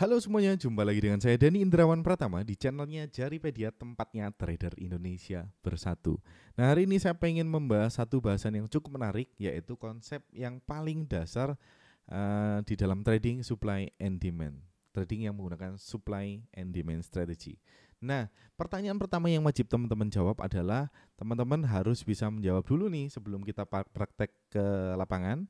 Halo semuanya, jumpa lagi dengan saya Dani Indrawan Pratama di channelnya Jaripedia tempatnya trader Indonesia bersatu. Nah hari ini saya ingin membahas satu bahasan yang cukup menarik yaitu konsep yang paling dasar uh, di dalam trading supply and demand. Trading yang menggunakan supply and demand strategy. Nah pertanyaan pertama yang wajib teman-teman jawab adalah teman-teman harus bisa menjawab dulu nih sebelum kita praktek ke lapangan.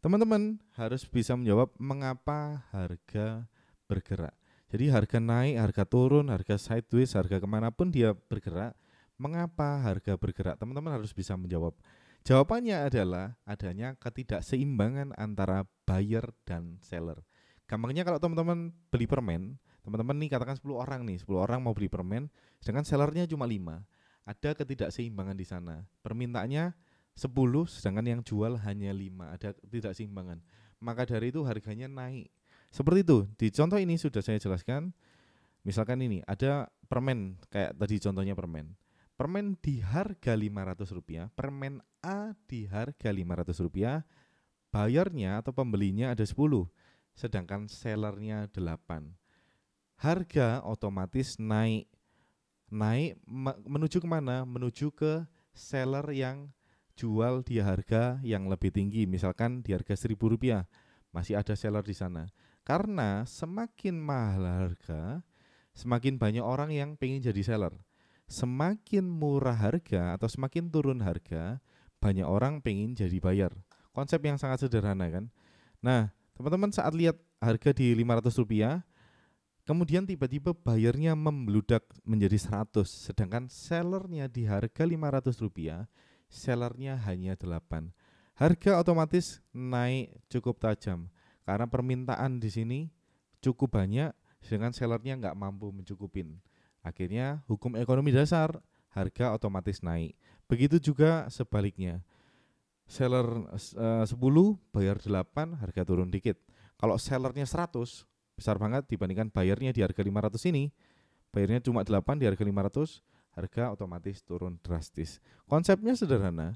Teman-teman harus bisa menjawab mengapa harga bergerak. Jadi harga naik, harga turun, harga sideways, harga kemanapun dia bergerak. Mengapa harga bergerak? Teman-teman harus bisa menjawab. Jawabannya adalah adanya ketidakseimbangan antara buyer dan seller. Gampangnya kalau teman-teman beli permen, teman-teman nih katakan 10 orang nih, 10 orang mau beli permen, sedangkan sellernya cuma 5. Ada ketidakseimbangan di sana. Permintaannya 10, sedangkan yang jual hanya 5. Ada ketidakseimbangan. Maka dari itu harganya naik seperti itu. Di contoh ini sudah saya jelaskan. Misalkan ini ada permen kayak tadi contohnya permen. Permen di harga rp rupiah. permen A di harga rp rupiah. bayarnya atau pembelinya ada 10, sedangkan sellernya 8. Harga otomatis naik. Naik menuju kemana? Menuju ke seller yang jual di harga yang lebih tinggi, misalkan di harga rp rupiah masih ada seller di sana. Karena semakin mahal harga, semakin banyak orang yang pengen jadi seller. Semakin murah harga atau semakin turun harga, banyak orang pengen jadi buyer. Konsep yang sangat sederhana kan. Nah, teman-teman saat lihat harga di 500 rupiah, kemudian tiba-tiba bayarnya membludak menjadi 100, sedangkan sellernya di harga 500 rupiah, sellernya hanya 8. Harga otomatis naik cukup tajam karena permintaan di sini cukup banyak dengan sellernya nggak mampu mencukupin. Akhirnya hukum ekonomi dasar harga otomatis naik. Begitu juga sebaliknya. Seller eh, uh, 10 bayar 8 harga turun dikit. Kalau sellernya 100 besar banget dibandingkan bayarnya di harga 500 ini. Bayarnya cuma 8 di harga 500, harga otomatis turun drastis. Konsepnya sederhana.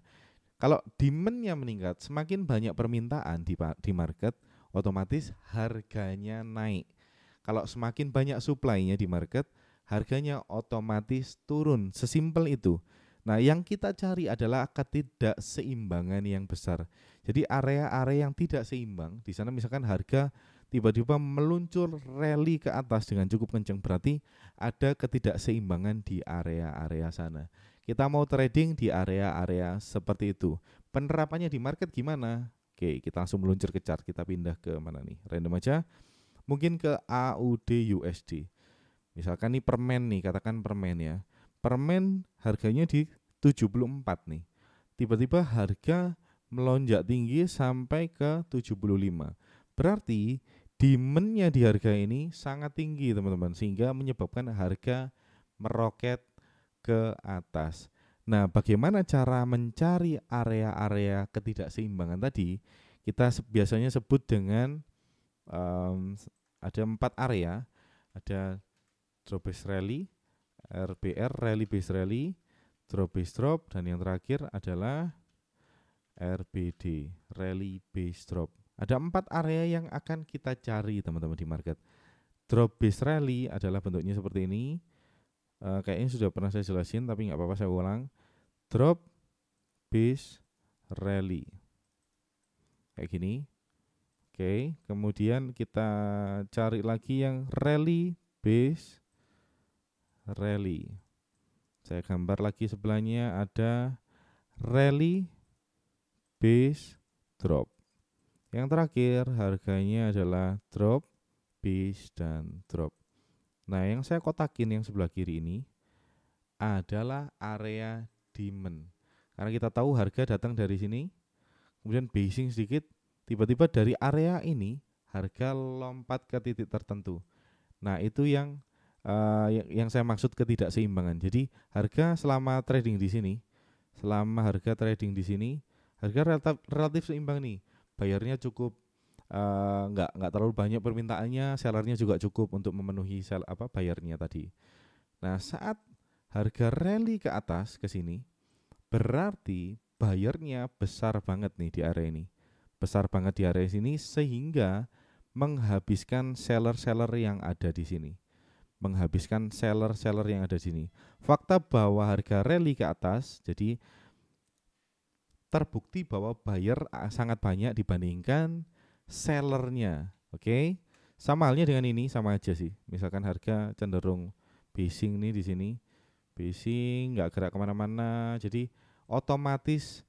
Kalau demandnya meningkat, semakin banyak permintaan di, di market, otomatis harganya naik. Kalau semakin banyak suplainya di market, harganya otomatis turun. Sesimpel itu. Nah, yang kita cari adalah ketidakseimbangan yang besar. Jadi area-area yang tidak seimbang, di sana misalkan harga tiba-tiba meluncur rally ke atas dengan cukup kencang berarti ada ketidakseimbangan di area-area sana. Kita mau trading di area-area seperti itu. Penerapannya di market gimana? Oke, kita langsung meluncur ke chart. Kita pindah ke mana nih? Random aja. Mungkin ke AUD USD. Misalkan nih permen nih, katakan permen ya. Permen harganya di 74 nih. Tiba-tiba harga melonjak tinggi sampai ke 75. Berarti demand-nya di harga ini sangat tinggi teman-teman sehingga menyebabkan harga meroket ke atas. Nah, bagaimana cara mencari area-area ketidakseimbangan tadi? Kita biasanya sebut dengan um, ada empat area, ada drop base rally, RBR rally base rally, drop base drop, dan yang terakhir adalah RBD rally base drop. Ada empat area yang akan kita cari teman-teman di market. Drop base rally adalah bentuknya seperti ini uh, kayaknya sudah pernah saya jelasin tapi nggak apa-apa saya ulang drop base rally kayak gini oke okay. kemudian kita cari lagi yang rally base rally saya gambar lagi sebelahnya ada rally base drop yang terakhir harganya adalah drop base dan drop Nah, yang saya kotakin yang sebelah kiri ini adalah area demand. Karena kita tahu harga datang dari sini, kemudian basing sedikit, tiba-tiba dari area ini harga lompat ke titik tertentu. Nah, itu yang uh, yang saya maksud ketidakseimbangan. Jadi, harga selama trading di sini, selama harga trading di sini, harga relatif, relatif seimbang nih. Bayarnya cukup uh, nggak nggak terlalu banyak permintaannya sellernya juga cukup untuk memenuhi sel apa bayarnya tadi nah saat harga rally ke atas ke sini berarti bayarnya besar banget nih di area ini besar banget di area sini sehingga menghabiskan seller-seller yang ada di sini menghabiskan seller-seller yang ada di sini fakta bahwa harga rally ke atas jadi terbukti bahwa buyer ah, sangat banyak dibandingkan sellernya. Oke. Okay? Sama halnya dengan ini, sama aja sih. Misalkan harga cenderung basing nih di sini. Basing nggak gerak kemana-mana. Jadi otomatis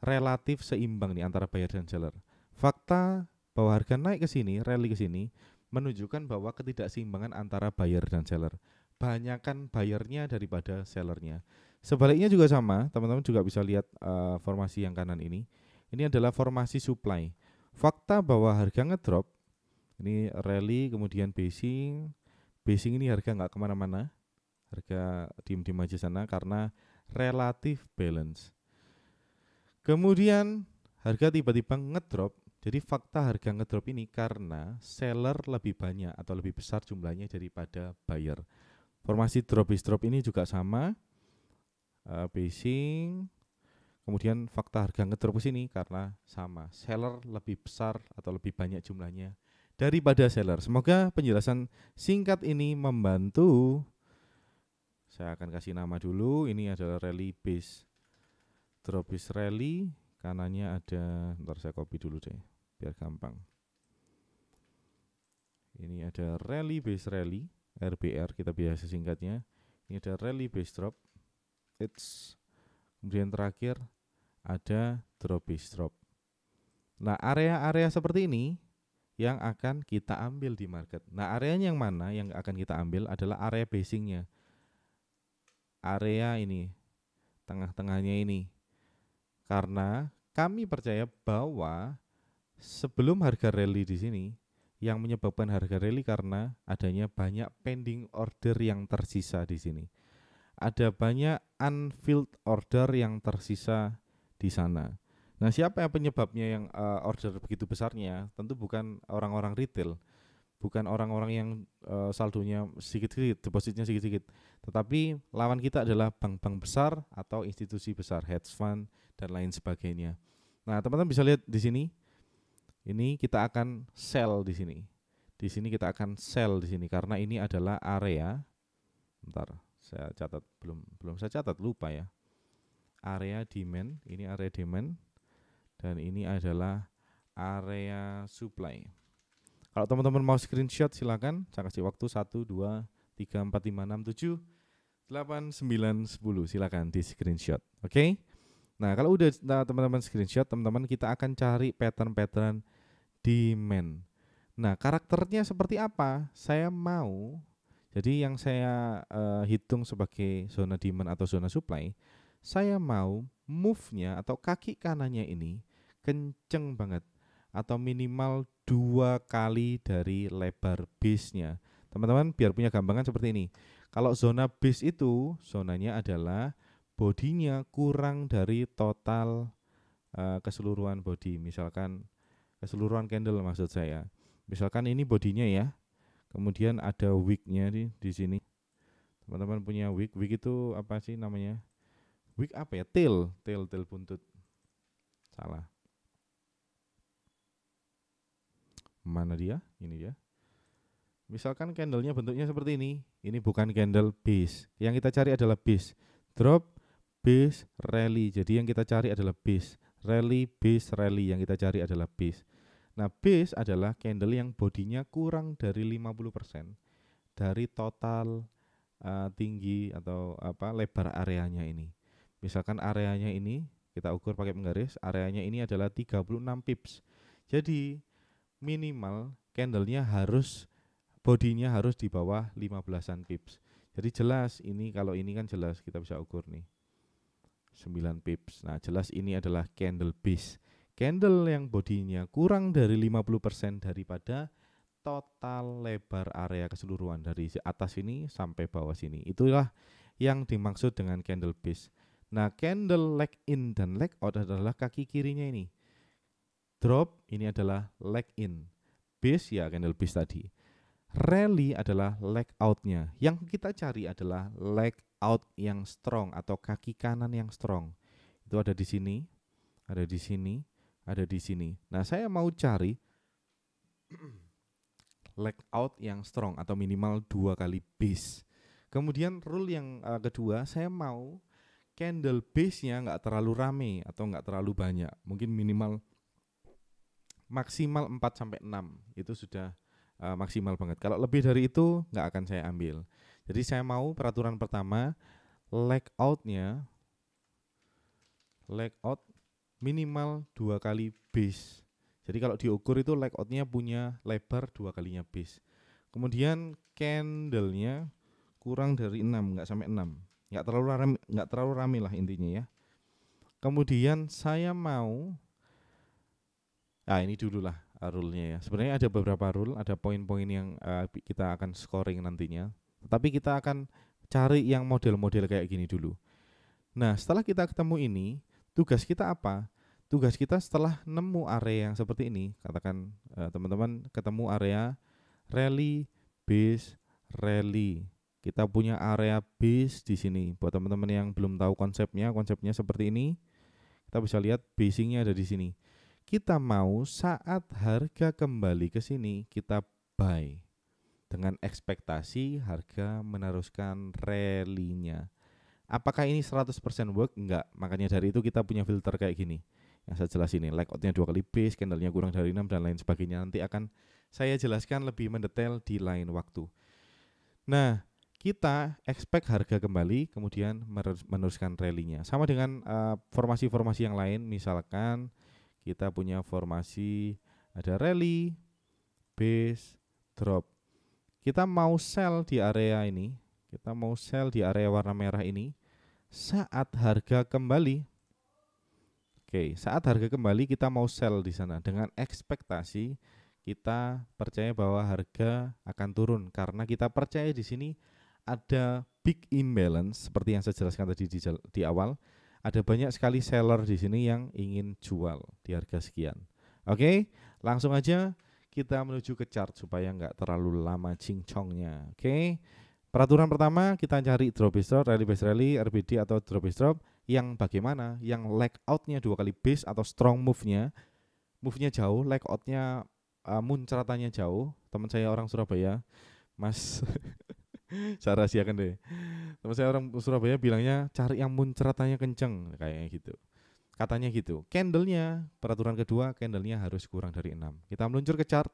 relatif seimbang nih antara buyer dan seller. Fakta bahwa harga naik ke sini, rally ke sini, menunjukkan bahwa ketidakseimbangan antara buyer dan seller. Banyakan buyernya daripada sellernya. Sebaliknya juga sama, teman-teman juga bisa lihat uh, formasi yang kanan ini. Ini adalah formasi supply fakta bahwa harga ngedrop ini rally kemudian basing basing ini harga nggak kemana-mana harga diem-diem aja sana karena relatif balance kemudian harga tiba-tiba ngedrop jadi fakta harga ngedrop ini karena seller lebih banyak atau lebih besar jumlahnya daripada buyer formasi drop is drop ini juga sama uh, basing Kemudian fakta harga ngedrop ke sini karena sama, seller lebih besar atau lebih banyak jumlahnya daripada seller. Semoga penjelasan singkat ini membantu. Saya akan kasih nama dulu, ini adalah rally base dropis rally, kanannya ada, ntar saya copy dulu deh, biar gampang. Ini ada rally base rally, RBR kita biasa singkatnya. Ini ada rally base drop. It's Kemudian terakhir ada drop drop. Nah, area-area seperti ini yang akan kita ambil di market. Nah, areanya yang mana yang akan kita ambil adalah area basingnya. Area ini, tengah-tengahnya ini. Karena kami percaya bahwa sebelum harga rally di sini, yang menyebabkan harga rally karena adanya banyak pending order yang tersisa di sini ada banyak unfilled order yang tersisa di sana. Nah, siapa yang penyebabnya yang uh, order begitu besarnya? Tentu bukan orang-orang retail, bukan orang-orang yang uh, saldonya sedikit-sedikit, depositnya sedikit-sedikit. Tetapi lawan kita adalah bank-bank besar atau institusi besar, hedge fund dan lain sebagainya. Nah, teman-teman bisa lihat di sini. Ini kita akan sell di sini. Di sini kita akan sell di sini karena ini adalah area. Bentar, saya catat belum belum saya catat lupa ya area demand ini area demand dan ini adalah area supply kalau teman-teman mau screenshot silakan saya kasih waktu 1 2 3 4 5 6 7 8 9 10 silakan di screenshot oke okay? nah kalau udah nah, teman-teman screenshot teman-teman kita akan cari pattern-pattern demand nah karakternya seperti apa saya mau jadi yang saya uh, hitung sebagai zona demand atau zona supply, saya mau move-nya atau kaki kanannya ini kenceng banget atau minimal dua kali dari lebar base-nya. Teman-teman biar punya gambaran seperti ini. Kalau zona base itu zonanya adalah bodinya kurang dari total uh, keseluruhan body. Misalkan keseluruhan candle maksud saya. Misalkan ini bodinya ya, kemudian ada wignya di di sini teman-teman punya wig wig itu apa sih namanya wig apa ya tail tail tail buntut salah mana dia ini dia misalkan candlenya bentuknya seperti ini ini bukan candle base yang kita cari adalah base drop base rally jadi yang kita cari adalah base rally base rally yang kita cari adalah base Nah, base adalah candle yang bodinya kurang dari 50% dari total uh, tinggi atau apa lebar areanya ini. Misalkan areanya ini kita ukur pakai penggaris, areanya ini adalah 36 pips. Jadi minimal candlenya harus bodinya harus di bawah 15-an pips. Jadi jelas ini kalau ini kan jelas kita bisa ukur nih. 9 pips. Nah, jelas ini adalah candle base candle yang bodinya kurang dari 50% daripada total lebar area keseluruhan dari atas ini sampai bawah sini. Itulah yang dimaksud dengan candle base. Nah, candle leg in dan leg out adalah kaki kirinya ini. Drop ini adalah leg in. Base ya candle base tadi. Rally adalah leg outnya. Yang kita cari adalah leg out yang strong atau kaki kanan yang strong. Itu ada di sini, ada di sini, ada di sini. Nah, saya mau cari leg out yang strong atau minimal dua kali base. Kemudian rule yang uh, kedua, saya mau candle base-nya nggak terlalu rame atau nggak terlalu banyak. Mungkin minimal maksimal 4 sampai 6 itu sudah uh, maksimal banget. Kalau lebih dari itu nggak akan saya ambil. Jadi saya mau peraturan pertama leg out-nya leg out minimal dua kali base. Jadi kalau diukur itu leg outnya punya lebar dua kalinya base. Kemudian candlenya kurang dari enam, nggak sampai enam, Nggak terlalu rame, nggak terlalu rame lah intinya ya. Kemudian saya mau ah ini dulu lah ah, rule-nya ya. Sebenarnya ada beberapa rule, ada poin-poin yang uh, kita akan scoring nantinya. Tetapi kita akan cari yang model-model kayak gini dulu. Nah setelah kita ketemu ini, tugas kita apa tugas kita setelah nemu area yang seperti ini katakan eh, teman-teman uh, ketemu area rally base rally kita punya area base di sini buat teman-teman yang belum tahu konsepnya konsepnya seperti ini kita bisa lihat basingnya ada di sini kita mau saat harga kembali ke sini kita buy dengan ekspektasi harga meneruskan rally-nya Apakah ini 100% work? Enggak. Makanya dari itu kita punya filter kayak gini. Yang saya jelasin ini, out-nya dua kali base, candlenya kurang dari 6 dan lain sebagainya. Nanti akan saya jelaskan lebih mendetail di lain waktu. Nah, kita expect harga kembali kemudian meneruskan rally-nya. Sama dengan eh, formasi-formasi uh, formasi -formasi yang lain, misalkan kita punya formasi ada rally, base, drop. Kita mau sell di area ini, kita mau sell di area warna merah ini saat harga kembali. Oke, saat harga kembali kita mau sell di sana dengan ekspektasi kita percaya bahwa harga akan turun karena kita percaya di sini ada big imbalance seperti yang saya jelaskan tadi di, di awal. Ada banyak sekali seller di sini yang ingin jual di harga sekian. Oke, langsung aja kita menuju ke chart supaya nggak terlalu lama cincongnya. Oke. Okay? Peraturan pertama kita cari drop base drop, rally base rally, RBD atau drop base drop yang bagaimana? Yang leg outnya dua kali base atau strong move-nya, move-nya jauh, leg outnya uh, muncratannya jauh. Teman saya orang Surabaya, Mas, saya rahasiakan deh. Teman saya orang Surabaya bilangnya cari yang muncratannya kenceng kayak gitu. Katanya gitu. Candlenya peraturan kedua, candlenya harus kurang dari enam. Kita meluncur ke chart,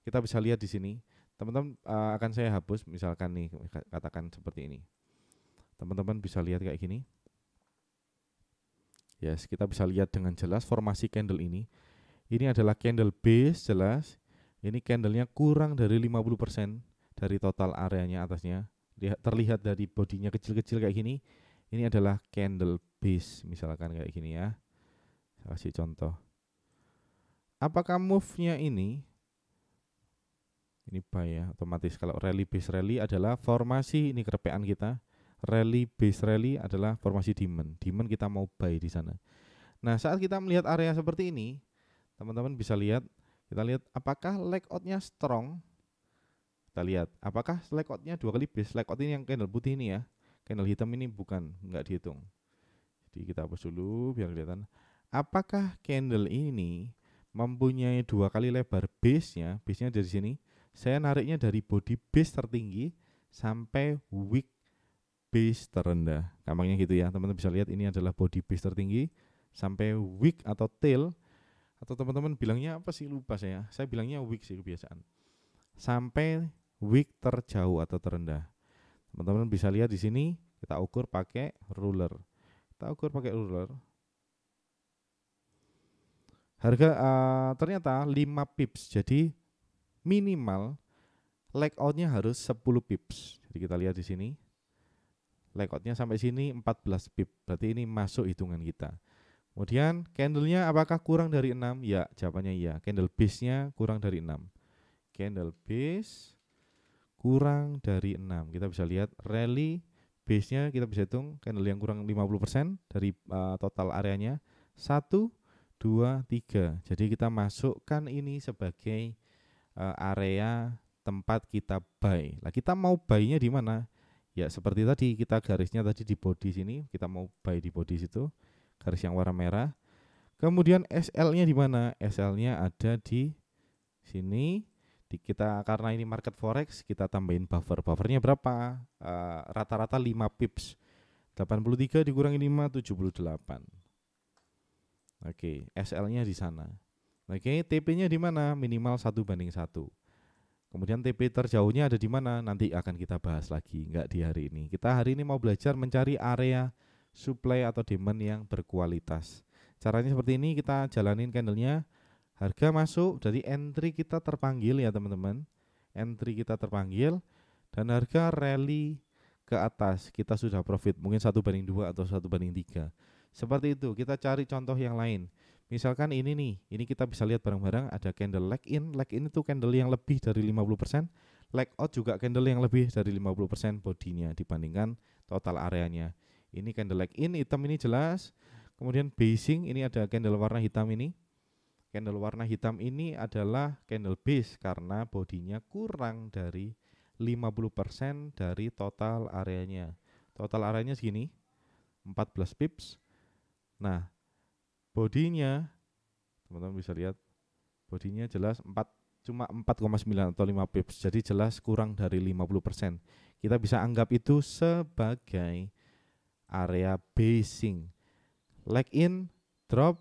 kita bisa lihat di sini teman-teman uh, akan saya hapus misalkan nih katakan seperti ini teman-teman bisa lihat kayak gini yes kita bisa lihat dengan jelas formasi candle ini ini adalah candle base jelas ini candlenya kurang dari 50% dari total areanya atasnya lihat terlihat dari bodinya kecil-kecil kayak gini ini adalah candle base misalkan kayak gini ya saya kasih contoh apakah move-nya ini ini buy ya otomatis kalau rally base rally adalah formasi ini kerepean kita rally base rally adalah formasi demand. Demand kita mau buy di sana nah saat kita melihat area seperti ini teman-teman bisa lihat kita lihat apakah layoutnya strong kita lihat apakah layoutnya dua kali base layout ini yang candle putih ini ya candle hitam ini bukan nggak dihitung jadi kita hapus dulu biar kelihatan apakah candle ini mempunyai dua kali lebar base nya base nya dari sini saya nariknya dari body base tertinggi sampai weak base terendah. Gampangnya gitu ya, teman-teman bisa lihat ini adalah body base tertinggi sampai weak atau tail atau teman-teman bilangnya apa sih lupa saya. Saya bilangnya weak sih kebiasaan. Sampai weak terjauh atau terendah. Teman-teman bisa lihat di sini kita ukur pakai ruler. Kita ukur pakai ruler. Harga uh, ternyata 5 pips. Jadi minimal leg outnya harus 10 pips. Jadi kita lihat di sini leg outnya sampai sini 14 pip. Berarti ini masuk hitungan kita. Kemudian candlenya apakah kurang dari 6? Ya, jawabannya iya. Candle base-nya kurang dari 6. Candle base kurang dari 6. Kita bisa lihat rally base-nya kita bisa hitung candle yang kurang 50% dari uh, total areanya. 1 2 3. Jadi kita masukkan ini sebagai uh, area tempat kita buy. Nah, kita mau buy-nya di mana? Ya, seperti tadi kita garisnya tadi di body sini, kita mau buy di body situ, garis yang warna merah. Kemudian SL-nya di mana? SL-nya ada di sini. Di kita karena ini market forex, kita tambahin buffer. Buffernya berapa? Eh, rata-rata uh, delapan puluh 5 pips. 83 dikurangi 5 78. Oke, okay, SL-nya di sana. Oke, TP-nya di mana? Minimal satu banding satu. Kemudian TP terjauhnya ada di mana? Nanti akan kita bahas lagi, enggak di hari ini. Kita hari ini mau belajar mencari area supply atau demand yang berkualitas. Caranya seperti ini, kita jalanin candlenya. Harga masuk, jadi entry kita terpanggil ya teman-teman. Entry kita terpanggil dan harga rally ke atas kita sudah profit mungkin satu banding dua atau satu banding tiga seperti itu kita cari contoh yang lain Misalkan ini nih, ini kita bisa lihat bareng-bareng ada candle leg in, leg in itu candle yang lebih dari 50%, leg out juga candle yang lebih dari 50% bodinya dibandingkan total areanya. Ini candle leg in hitam ini jelas. Kemudian basing ini ada candle warna hitam ini. Candle warna hitam ini adalah candle base karena bodinya kurang dari 50% dari total areanya. Total areanya segini, 14 pips. Nah, bodinya teman-teman bisa lihat bodinya jelas 4 cuma 4,9 atau 5 pips jadi jelas kurang dari 50% kita bisa anggap itu sebagai area basing leg in drop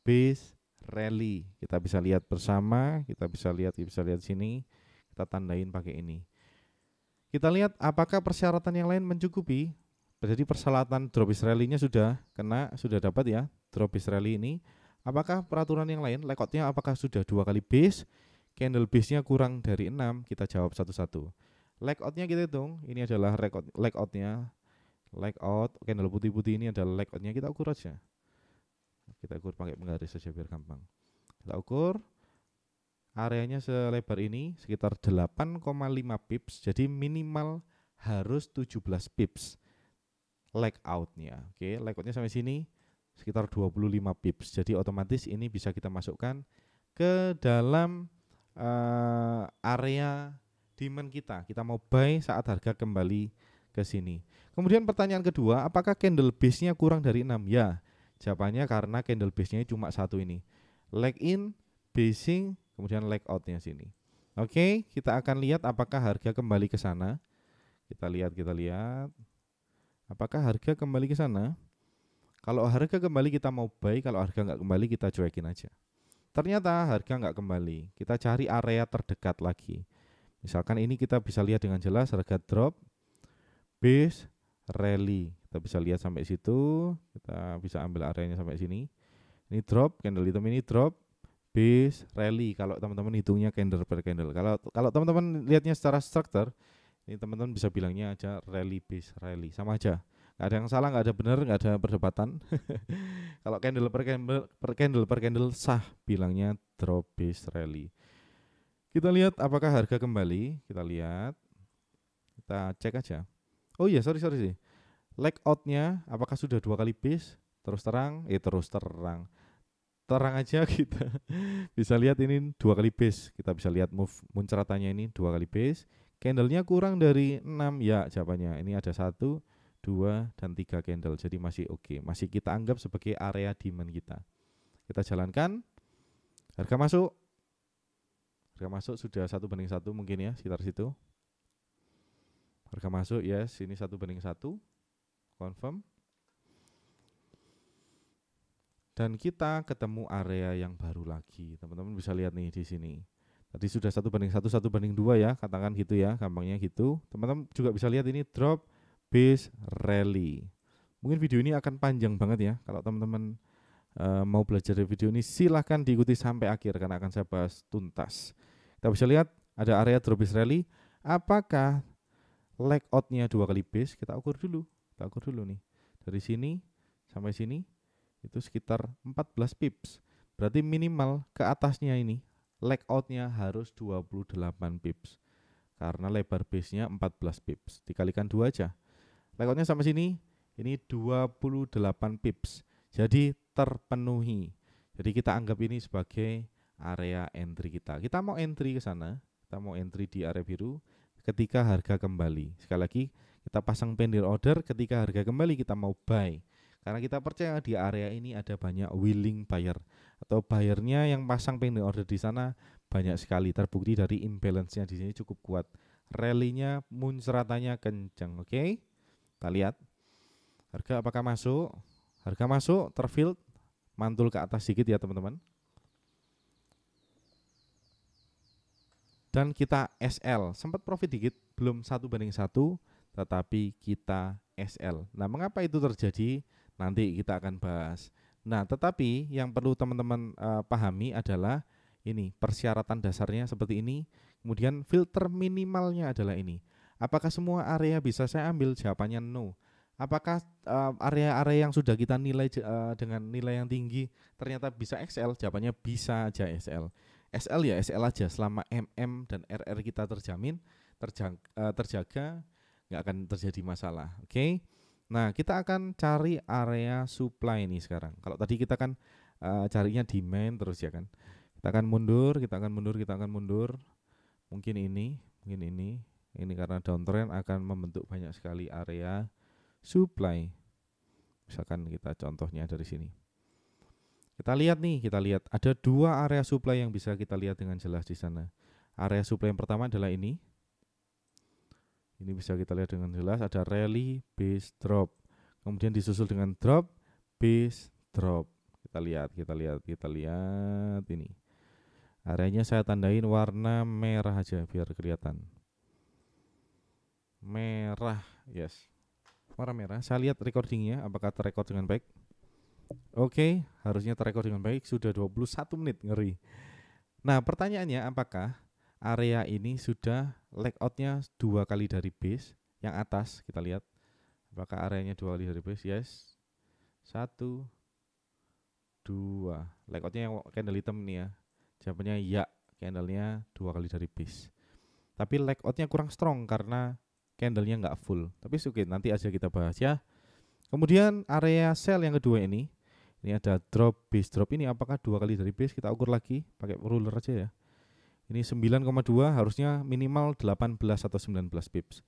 base rally kita bisa lihat bersama kita bisa lihat kita bisa lihat sini kita tandain pakai ini kita lihat apakah persyaratan yang lain mencukupi jadi perselatan dropis rally-nya sudah kena, sudah dapat ya dropis rally ini. Apakah peraturan yang lain, lekotnya apakah sudah dua kali base, candle base-nya kurang dari 6, kita jawab satu-satu. out-nya kita hitung, ini adalah record layoutnya. Layout candle putih-putih ini adalah out-nya, kita ukur aja. Kita ukur pakai penggaris saja biar gampang. Kita ukur areanya selebar ini sekitar 8,5 pips jadi minimal harus 17 pips lag outnya oke okay? outnya sampai sini sekitar 25 pips jadi otomatis ini bisa kita masukkan ke dalam uh, area demand kita kita mau buy saat harga kembali ke sini kemudian pertanyaan kedua apakah candle base nya kurang dari 6 ya jawabannya karena candle base nya cuma satu ini leg in basing kemudian leg outnya sini oke okay? kita akan lihat apakah harga kembali ke sana kita lihat kita lihat Apakah harga kembali ke sana? Kalau harga kembali kita mau buy, kalau harga nggak kembali kita cuekin aja. Ternyata harga nggak kembali, kita cari area terdekat lagi. Misalkan ini kita bisa lihat dengan jelas harga drop, base, rally. Kita bisa lihat sampai situ, kita bisa ambil areanya sampai sini. Ini drop, candle hitam ini drop, base, rally. Kalau teman-teman hitungnya candle per candle. Kalau kalau teman-teman lihatnya secara structure, ini teman-teman bisa bilangnya aja rally base rally sama aja nggak ada yang salah nggak ada benar nggak ada perdebatan kalau candle per candle per candle per candle sah bilangnya drop base rally kita lihat apakah harga kembali kita lihat kita cek aja oh iya sorry sorry sih leg outnya apakah sudah dua kali base terus terang eh terus terang terang aja kita bisa lihat ini dua kali base kita bisa lihat move munceratannya ini dua kali base candlenya kurang dari 6 ya jawabannya ini ada satu dua dan tiga candle jadi masih oke okay. masih kita anggap sebagai area demand kita kita jalankan harga masuk harga masuk sudah satu banding satu mungkin ya sekitar situ harga masuk yes ini satu banding satu confirm dan kita ketemu area yang baru lagi teman-teman bisa lihat nih di sini Tadi sudah satu banding satu, satu banding dua ya, katakan gitu ya, gampangnya gitu. Teman-teman juga bisa lihat ini drop base rally. Mungkin video ini akan panjang banget ya. Kalau teman-teman e, mau belajar dari video ini, silahkan diikuti sampai akhir karena akan saya bahas tuntas. Kita bisa lihat ada area drop base rally. Apakah leg outnya dua kali base? Kita ukur dulu. Kita ukur dulu nih. Dari sini sampai sini itu sekitar 14 pips. Berarti minimal ke atasnya ini leg outnya harus 28 pips karena lebar base-nya 14 pips dikalikan dua aja leg outnya sama sini ini 28 pips jadi terpenuhi jadi kita anggap ini sebagai area entry kita kita mau entry ke sana kita mau entry di area biru ketika harga kembali sekali lagi kita pasang pendir order ketika harga kembali kita mau buy karena kita percaya di area ini ada banyak willing buyer atau bayarnya yang pasang pending order di sana banyak sekali. Terbukti dari imbalance-nya di sini cukup kuat. Rally-nya kencang, oke? Okay? Kita lihat. Harga apakah masuk? Harga masuk, terfilled, mantul ke atas sedikit ya teman-teman. Dan kita SL, sempat profit dikit, belum satu banding satu, tetapi kita SL. Nah, mengapa itu terjadi? Nanti kita akan bahas. Nah, tetapi yang perlu teman-teman uh, pahami adalah ini persyaratan dasarnya seperti ini. Kemudian filter minimalnya adalah ini. Apakah semua area bisa saya ambil? Jawabannya no. Apakah area eh, area-area yang sudah kita nilai uh, dengan nilai yang tinggi ternyata bisa XL? Jawabannya bisa aja SL. SL ya SL aja selama MM dan RR kita terjamin, terjaga, uh, terjaga nggak akan terjadi masalah. Oke. Okay? Nah, kita akan cari area supply ini sekarang. Kalau tadi kita kan uh, carinya demand terus ya kan. Kita akan mundur, kita akan mundur, kita akan mundur. Mungkin ini, mungkin ini. Ini karena downtrend akan membentuk banyak sekali area supply. Misalkan kita contohnya dari sini. Kita lihat nih, kita lihat ada dua area supply yang bisa kita lihat dengan jelas di sana. Area supply yang pertama adalah ini, ini bisa kita lihat dengan jelas ada rally base drop. Kemudian disusul dengan drop base drop. Kita lihat, kita lihat, kita lihat ini. Areanya saya tandain warna merah aja biar kelihatan. Merah, yes. Warna merah. Saya lihat recordingnya apakah terrecord dengan baik. Oke, harusnya terrecord dengan baik. Sudah 21 menit, ngeri. Nah, pertanyaannya apakah area ini sudah leg outnya dua kali dari base yang atas kita lihat apakah areanya dua kali dari base yes satu dua leg outnya yang candle hitam nih ya jawabannya ya candlenya dua kali dari base tapi leg outnya kurang strong karena candlenya nggak full tapi okay, nanti aja kita bahas ya kemudian area sell yang kedua ini ini ada drop base drop ini apakah dua kali dari base kita ukur lagi pakai ruler aja ya ini 9,2 harusnya minimal 18 atau 19 pips.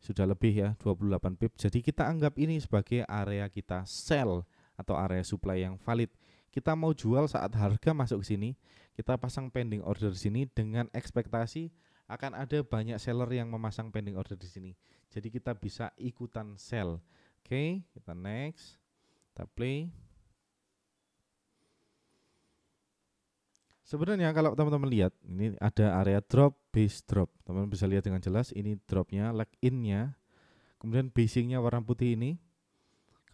Sudah lebih ya, 28 pips. Jadi kita anggap ini sebagai area kita sell atau area supply yang valid. Kita mau jual saat harga masuk ke sini, kita pasang pending order di sini dengan ekspektasi akan ada banyak seller yang memasang pending order di sini. Jadi kita bisa ikutan sell. Oke, okay, kita next. Kita play. Sebenarnya kalau teman-teman lihat ini ada area drop, base drop. Teman-teman bisa lihat dengan jelas ini dropnya, leg innya, kemudian basingnya warna putih ini,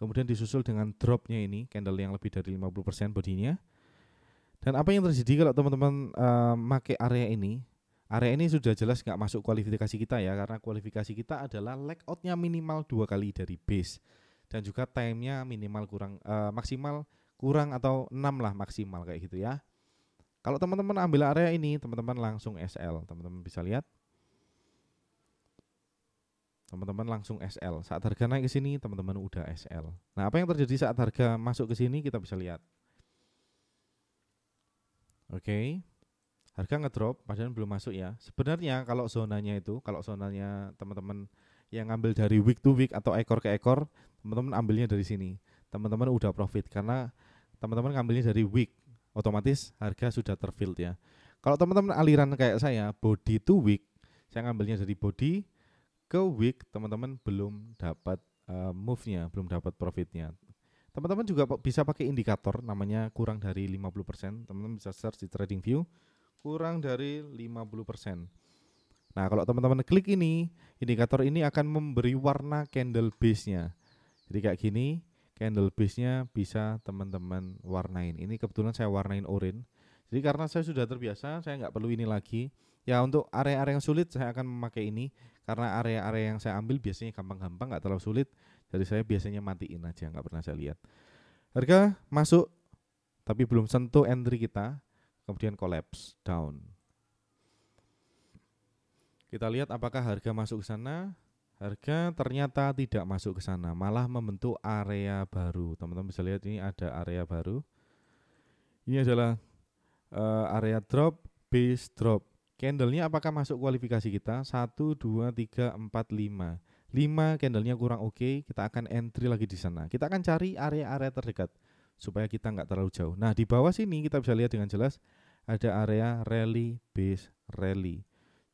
kemudian disusul dengan dropnya ini, candle yang lebih dari 50% bodinya. Dan apa yang terjadi kalau teman-teman uh, make area ini? Area ini sudah jelas nggak masuk kualifikasi kita ya, karena kualifikasi kita adalah leg outnya minimal dua kali dari base dan juga time nya minimal kurang uh, maksimal kurang atau 6 lah maksimal kayak gitu ya. Kalau teman-teman ambil area ini, teman-teman langsung SL. Teman-teman bisa lihat. Teman-teman langsung SL. Saat harga naik ke sini, teman-teman udah SL. Nah, apa yang terjadi saat harga masuk ke sini kita bisa lihat. Oke. Okay. Harga ngedrop padahal belum masuk ya. Sebenarnya kalau zonanya itu, kalau zonanya teman-teman yang ngambil dari week to week atau ekor ke ekor, teman-teman ambilnya dari sini. Teman-teman udah profit karena teman-teman ngambilnya dari week otomatis harga sudah terfilled ya. Kalau teman-teman aliran kayak saya body to week, saya ngambilnya dari body ke week, teman-teman belum dapat uh, move-nya, belum dapat profitnya. Teman-teman juga bisa pakai indikator namanya kurang dari 50%. Teman-teman bisa search di trading view kurang dari 50%. Nah, kalau teman-teman klik ini, indikator ini akan memberi warna candle base-nya. Jadi kayak gini, candle base-nya bisa teman-teman warnain. Ini kebetulan saya warnain orange. Jadi karena saya sudah terbiasa, saya nggak perlu ini lagi. Ya untuk area-area yang sulit saya akan memakai ini karena area-area yang saya ambil biasanya gampang-gampang nggak terlalu sulit. Jadi saya biasanya matiin aja nggak pernah saya lihat. Harga masuk tapi belum sentuh entry kita, kemudian collapse down. Kita lihat apakah harga masuk ke sana. Harga ternyata tidak masuk ke sana, malah membentuk area baru. Teman-teman bisa lihat ini ada area baru. Ini adalah uh, area drop, base drop. Candlenya apakah masuk kualifikasi kita? 1, 2, 3, 4, 5. 5 candlenya kurang oke, okay, kita akan entry lagi di sana. Kita akan cari area-area terdekat supaya kita nggak terlalu jauh. Nah di bawah sini kita bisa lihat dengan jelas ada area rally base rally.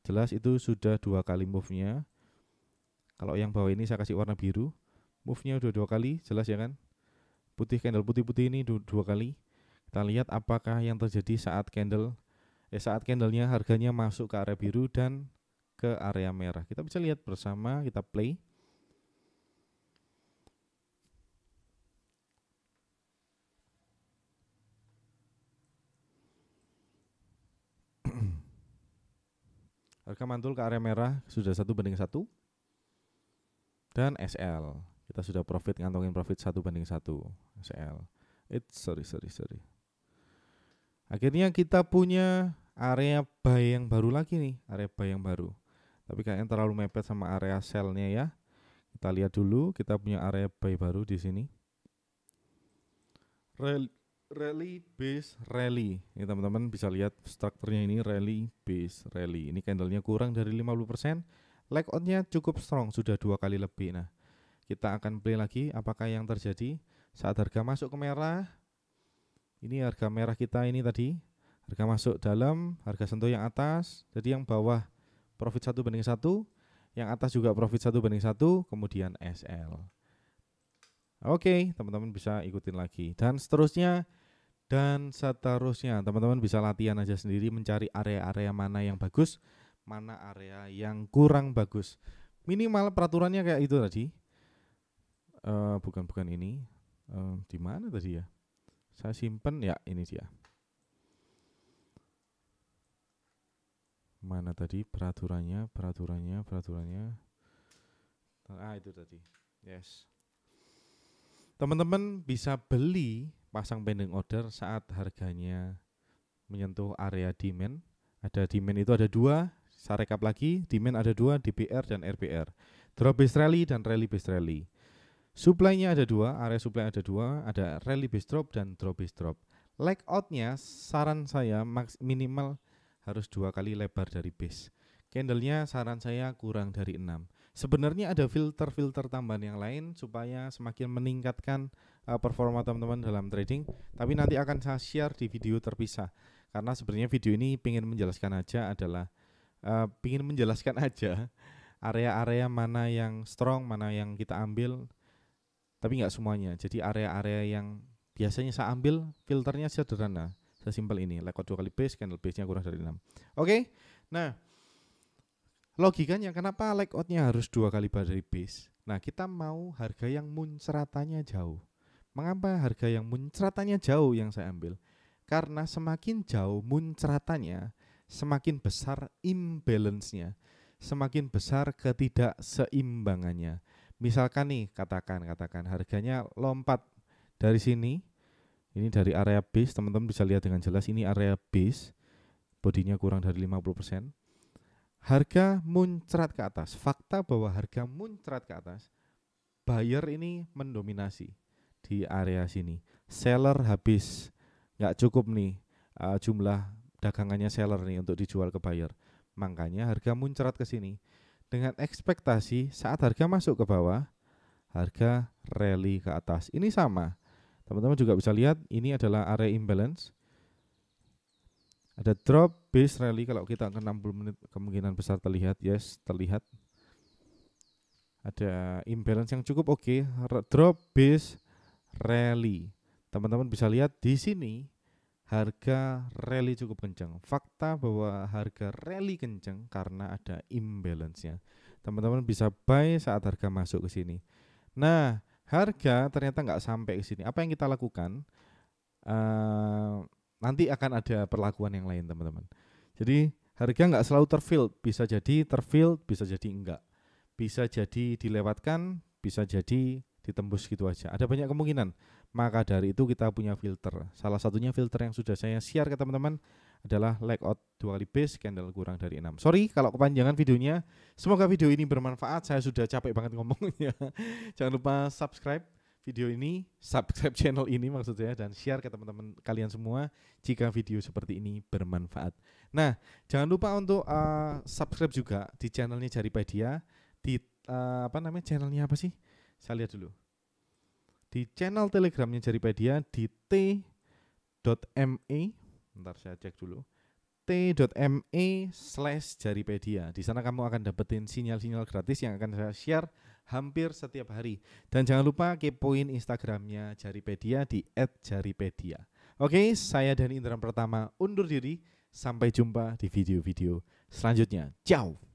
Jelas itu sudah dua kali move-nya kalau yang bawah ini saya kasih warna biru. Move-nya udah dua kali, jelas ya kan? Putih candle putih-putih ini dua, dua kali. Kita lihat apakah yang terjadi saat candle eh saat candlenya harganya masuk ke area biru dan ke area merah. Kita bisa lihat bersama, kita play. Harga mantul ke area merah sudah satu banding satu dan SL kita sudah profit ngantongin profit satu banding satu SL it sorry sorry sorry akhirnya kita punya area buy yang baru lagi nih area buy yang baru tapi kayaknya terlalu mepet sama area selnya ya kita lihat dulu kita punya area buy baru di sini Rally, rally base rally ini teman-teman bisa lihat strukturnya ini rally base rally ini candlenya kurang dari 50% Leg outnya cukup strong, sudah dua kali lebih. Nah, kita akan play lagi apakah yang terjadi saat harga masuk ke merah. Ini harga merah kita ini tadi. Harga masuk dalam, harga sentuh yang atas. Jadi yang bawah profit satu banding satu, yang atas juga profit satu banding satu. kemudian SL. Oke, teman-teman bisa ikutin lagi. Dan seterusnya, dan seterusnya teman-teman bisa latihan aja sendiri mencari area-area mana yang bagus mana area yang kurang bagus. Minimal peraturannya kayak itu tadi. Uh, eh, bukan bukan ini. Uh, di mana tadi ya? Saya simpen ya ini dia. Mana tadi peraturannya? Peraturannya, peraturannya. Ah itu tadi. Yes. Teman-teman bisa beli pasang pending order saat harganya menyentuh area demand. Ada demand itu ada dua, saya rekap lagi, demand ada dua, DPR dan RPR. Drop based rally dan rally based rally. Supply-nya ada dua, area supply ada dua, ada rally based drop dan drop based drop. Leg out-nya saran saya maks minimal harus dua kali lebar dari base. Candlenya saran saya kurang dari 6. Sebenarnya ada filter-filter tambahan yang lain supaya semakin meningkatkan uh, performa teman-teman dalam trading, tapi nanti akan saya share di video terpisah. Karena sebenarnya video ini ingin menjelaskan aja adalah uh, pingin menjelaskan aja area-area mana yang strong, mana yang kita ambil, tapi nggak semuanya. Jadi area-area yang biasanya saya ambil filternya sederhana, sesimpel ini. Lekot dua kali base, candle base-nya kurang dari enam Oke, okay? nah logikanya kenapa nya harus dua kali dari base? Nah kita mau harga yang munceratanya jauh. Mengapa harga yang munceratanya jauh yang saya ambil? Karena semakin jauh munceratanya semakin besar imbalance-nya, semakin besar ketidakseimbangannya. Misalkan nih, katakan katakan harganya lompat dari sini, ini dari area base, teman-teman bisa lihat dengan jelas ini area base, bodinya kurang dari 50%. Harga muncrat ke atas, fakta bahwa harga muncrat ke atas, buyer ini mendominasi di area sini. Seller habis, nggak cukup nih uh, jumlah dagangannya seller nih untuk dijual ke buyer. Makanya harga muncrat ke sini dengan ekspektasi saat harga masuk ke bawah, harga rally ke atas. Ini sama. Teman-teman juga bisa lihat ini adalah area imbalance. Ada drop base rally kalau kita ke 60 menit kemungkinan besar terlihat. Yes, terlihat. Ada imbalance yang cukup oke, okay. drop base rally. Teman-teman bisa lihat di sini harga rally cukup kencang. Fakta bahwa harga rally kencang karena ada imbalance-nya. Teman-teman bisa buy saat harga masuk ke sini. Nah, harga ternyata nggak sampai ke sini. Apa yang kita lakukan? Uh, nanti akan ada perlakuan yang lain, teman-teman. Jadi harga nggak selalu terfilled, bisa jadi terfilled, bisa jadi enggak. Bisa jadi dilewatkan, bisa jadi ditembus gitu aja. Ada banyak kemungkinan. Maka dari itu kita punya filter. Salah satunya filter yang sudah saya share ke teman-teman adalah layout dua kali base candle kurang dari 6. Sorry kalau kepanjangan videonya. Semoga video ini bermanfaat. Saya sudah capek banget ngomongnya. Jangan lupa subscribe video ini, subscribe channel ini maksudnya dan share ke teman-teman kalian semua jika video seperti ini bermanfaat. Nah, jangan lupa untuk uh, subscribe juga di channelnya Jaripedia di uh, apa namanya channelnya apa sih? Saya lihat dulu. Di channel telegramnya Jaripedia di t.me, ntar saya cek dulu, t.me slash Jaripedia. Di sana kamu akan dapetin sinyal-sinyal gratis yang akan saya share hampir setiap hari. Dan jangan lupa kepoin Instagramnya Jaripedia di @jaripedia. Oke, saya dan Indram pertama undur diri. Sampai jumpa di video-video selanjutnya. Ciao!